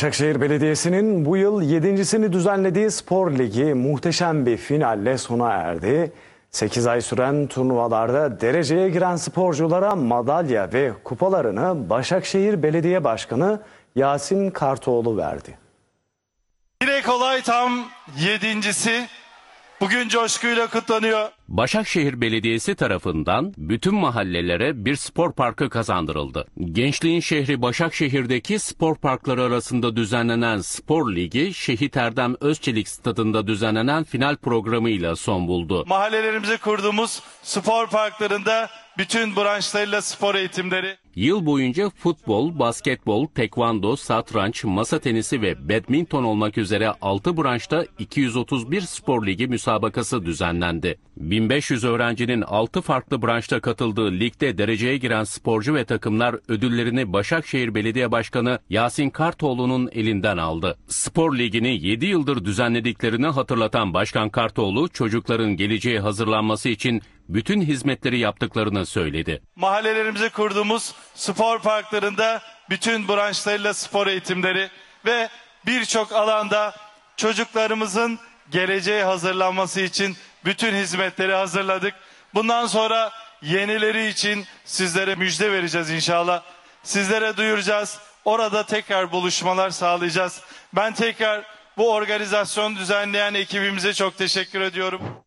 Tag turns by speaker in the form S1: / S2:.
S1: Başakşehir Belediyesi'nin bu yıl yedincisini düzenlediği Spor Ligi muhteşem bir finalle sona erdi. 8 ay süren turnuvalarda dereceye giren sporculara madalya ve kupalarını Başakşehir Belediye Başkanı Yasin Kartoğlu verdi.
S2: Direk olay tam yedincisi bugün coşkuyla kutlanıyor. Başakşehir Belediyesi tarafından bütün mahallelere bir spor parkı kazandırıldı. Gençliğin şehri Başakşehir'deki spor parkları arasında düzenlenen spor ligi Şehit Erdem Özçelik stadında düzenlenen final programıyla son buldu.
S3: Mahallelerimize kurduğumuz spor parklarında bütün branşlarıyla
S2: spor eğitimleri Yıl boyunca futbol, basketbol, tekvando, satranç, masa tenisi ve badminton olmak üzere 6 branşta 231 spor ligi müsabakası düzenlendi. 1500 öğrencinin 6 farklı branşta katıldığı ligde dereceye giren sporcu ve takımlar ödüllerini Başakşehir Belediye Başkanı Yasin Kartoğlu'nun elinden aldı. Spor ligini 7 yıldır düzenlediklerini hatırlatan Başkan Kartoğlu çocukların geleceğe hazırlanması için bütün hizmetleri yaptıklarını söyledi.
S3: Mahallelerimizi kurduğumuz spor parklarında bütün branşlarıyla spor eğitimleri ve birçok alanda çocuklarımızın geleceğe hazırlanması için bütün hizmetleri hazırladık. Bundan sonra yenileri için sizlere müjde vereceğiz inşallah. Sizlere duyuracağız. Orada tekrar buluşmalar sağlayacağız. Ben tekrar bu organizasyonu düzenleyen ekibimize çok teşekkür ediyorum.